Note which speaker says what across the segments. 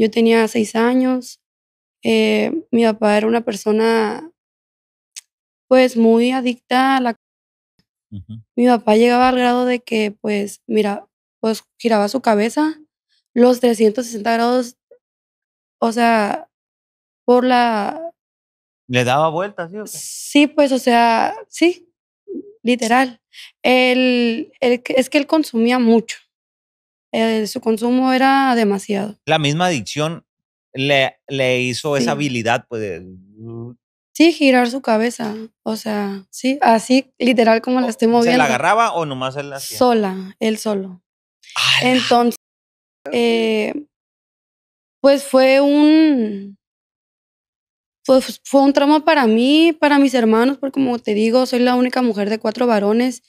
Speaker 1: Yo tenía seis años. Eh, mi papá era una persona, pues, muy adicta a la... Mi papá llegaba al grado de que, pues, mira, pues giraba su cabeza los 360 grados, o sea, por la...
Speaker 2: ¿Le daba vueltas? Sí, sí
Speaker 1: pues, o sea, sí, literal. es que él consumía mucho. Eh, su consumo era demasiado.
Speaker 2: La misma adicción le, le hizo esa habilidad, pues.
Speaker 1: Sí, girar su cabeza. O sea, sí, así literal como la estoy moviendo. ¿Se la agarraba
Speaker 2: o nomás él la hacía? Sola,
Speaker 1: él solo. Entonces, eh, pues fue un. Pues fue un trauma para mí, para mis hermanos, porque como te digo, soy la única mujer de cuatro varones.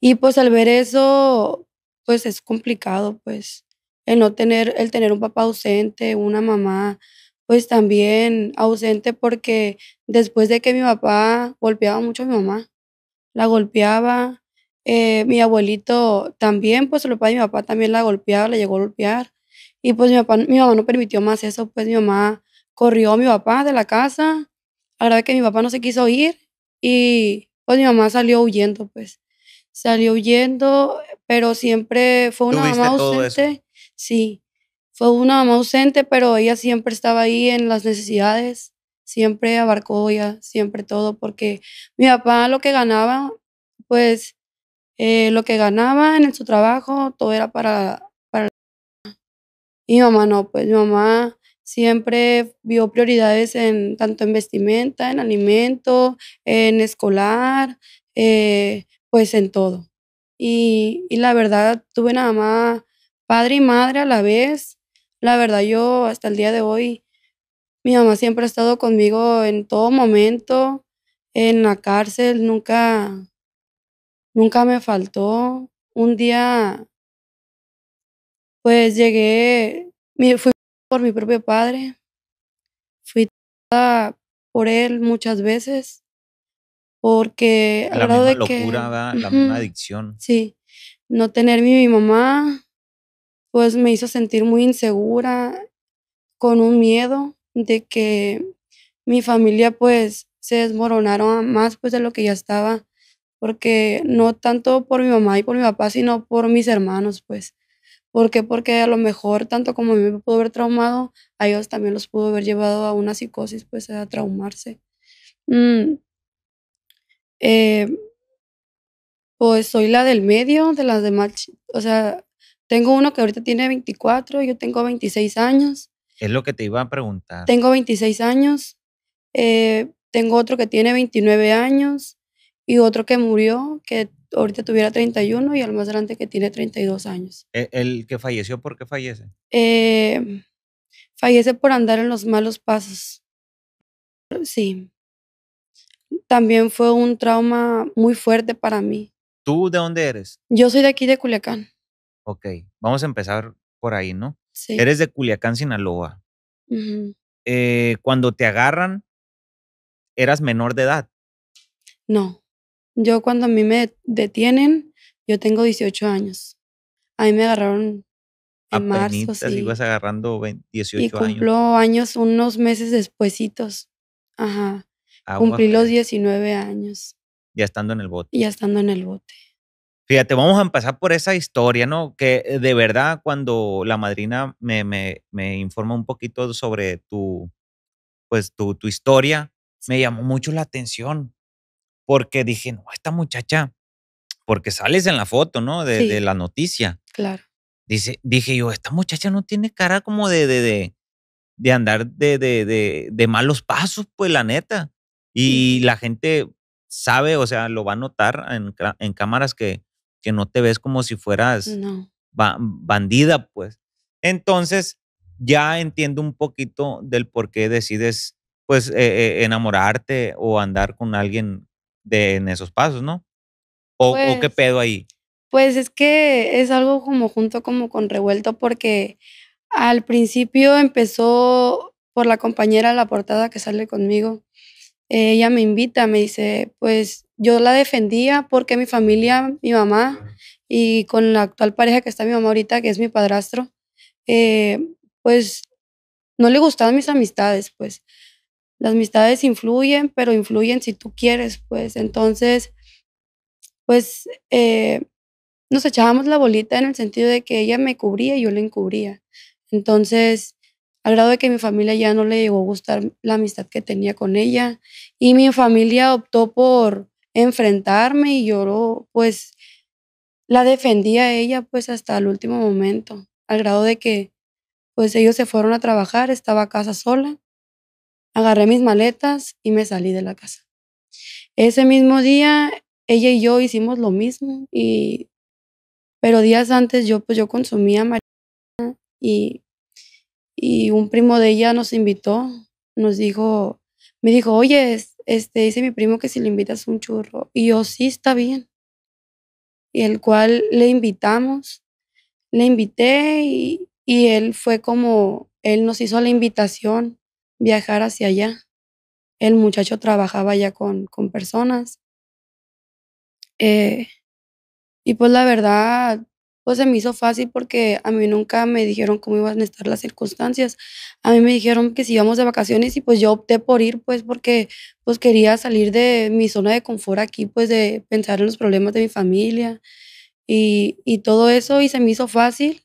Speaker 1: Y pues al ver eso, pues es complicado, pues el no tener, el tener un papá ausente, una mamá, pues también ausente porque después de que mi papá golpeaba mucho a mi mamá, la golpeaba, eh, mi abuelito también, pues el papá de mi papá también la golpeaba, le llegó a golpear. Y pues mi, papá, mi mamá no permitió más eso, pues mi mamá corrió a mi papá de la casa, a la vez que mi papá no se quiso ir y pues mi mamá salió huyendo, pues salió huyendo, pero siempre fue una mamá ausente. Sí, fue una mamá ausente, pero ella siempre estaba ahí en las necesidades, siempre abarcó ella, siempre todo, porque mi papá lo que ganaba, pues eh, lo que ganaba en su trabajo, todo era para, para y mi mamá no, pues mi mamá siempre vio prioridades en tanto en vestimenta, en alimento, en escolar, eh, pues en todo. Y, la verdad, tuve nada más padre y madre a la vez. La verdad, yo hasta el día de hoy, mi mamá siempre ha estado conmigo en todo momento, en la cárcel, nunca, nunca me faltó. Un día, pues llegué, fui por mi propio padre, fui por él muchas veces porque la misma de locura, la misma adicción. Sí, no tener mi, mamá, pues me hizo sentir muy insegura, con un miedo de que mi familia pues se desmoronara más pues de lo que ya estaba, porque no tanto por mi mamá y por mi papá, sino por mis hermanos pues. ¿Por qué? Porque a lo mejor tanto como a mí me pudo haber traumado, a ellos también los pudo haber llevado a una psicosis, pues a traumarse. Mm, eh, pues soy la del medio, de las demás. O sea, tengo uno que ahorita tiene 24, yo tengo 26 años.
Speaker 2: Es lo que te iba a preguntar. Tengo
Speaker 1: 26 años. Eh, tengo otro que tiene 29 años y otro que murió, que ahorita tuviera 31 y el más grande que tiene 32 años.
Speaker 2: E, ¿El, que falleció por qué fallece?
Speaker 1: Eh, fallece por andar en los malos pasos. Sí también fue un trauma muy fuerte para mí.
Speaker 2: ¿Tú de dónde eres?
Speaker 1: Yo soy de aquí, de Culiacán.
Speaker 2: Ok, vamos a empezar por ahí, ¿no? Sí. Eres de Culiacán, Sinaloa. Eh, cuando te agarran, ¿eras menor de edad?
Speaker 1: No. Yo cuando a mí me detienen, yo tengo 18 años. A mí me agarraron
Speaker 2: en marzo. Sí. ibas agarrando 18 años. y cumplo
Speaker 1: años. años unos meses despuesitos. Ajá. Cumplí los 19 años.
Speaker 2: Ya estando en el bote. Ya
Speaker 1: estando en el bote.
Speaker 2: Fíjate, vamos a empezar por esa historia, ¿no? Que eh, de verdad cuando la madrina me, me, informa un poquito sobre tu, pues, tu, tu historia, me llamó mucho la atención porque dije, no, esta muchacha, porque sales en la foto, ¿no? De, la noticia. Claro. Dice, dije yo, esta muchacha no tiene cara como de, de, de, de andar de, de, malos pasos, pues la neta. Y la gente sabe, o sea, lo va a notar en, cámaras que, que, no te ves como si fueras bandida, pues. Entonces, ya entiendo un poquito del por qué decides, pues, eh, eh, enamorarte o andar con alguien de, en esos pasos, ¿no? O, o, qué pues pedo ahí?
Speaker 1: Pues es que es algo como junto, como con revuelto, porque al principio empezó por la compañera la portada que sale conmigo. Eh, ella me invita, me dice, pues yo la defendía porque mi familia, mi mamá y con la actual pareja que está mi mamá ahorita, que es mi padrastro, eh, pues no le gustaban mis amistades, pues las amistades influyen, pero influyen si tú quieres, pues entonces, pues eh, nos echábamos la bolita en el sentido de que ella me cubría y yo la encubría. Entonces, al grado de que mi familia ya no le llegó a gustar la amistad que tenía con ella y mi familia optó por enfrentarme y lloró, pues la defendía a ella pues hasta el último momento, al grado de que pues ellos se fueron a trabajar, estaba a casa sola, agarré mis maletas y me salí de la casa. Ese mismo día ella y yo hicimos lo mismo y pero días antes yo pues yo consumía marihuana y y un primo de ella nos invitó, nos dijo, me dijo, oye, este, dice mi primo que si le invitas un churro. Y yo, sí, está bien. Y el cual le invitamos, le invité y, él fue como, él nos hizo la invitación viajar hacia allá. El muchacho trabajaba ya con, con personas. Eh, y pues la verdad, pues se me hizo fácil porque a mí nunca me dijeron cómo iban a estar las circunstancias. A mí me dijeron que si íbamos de vacaciones y pues yo opté por ir pues porque pues quería salir de mi zona de confort aquí, pues de pensar en los problemas de mi familia y, y todo eso y se me hizo fácil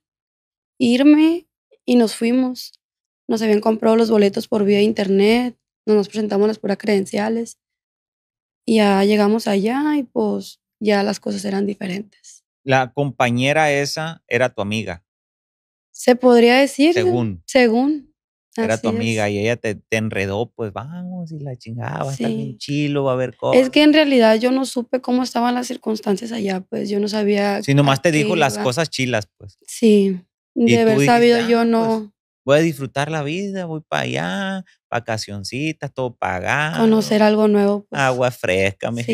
Speaker 1: irme y nos fuimos. Nos habían comprado los boletos por vía internet, nos presentamos las puras credenciales y ya llegamos allá y pues ya las cosas eran diferentes
Speaker 2: la compañera esa era tu amiga.
Speaker 1: Se podría decir. Según. Según. Era tu amiga y
Speaker 2: ella te, enredó, pues vamos y la chingaba, va a bien chilo, va a haber cosas. Es que
Speaker 1: en realidad yo no supe cómo estaban las circunstancias allá, pues yo no sabía. Si nomás te dijo las cosas
Speaker 2: chilas, pues.
Speaker 1: Sí, de haber sabido yo ah, pues, no.
Speaker 2: voy a disfrutar la vida, voy para allá, vacacioncitas, todo pagado. Conocer
Speaker 1: algo nuevo.
Speaker 2: Pues. Agua fresca, me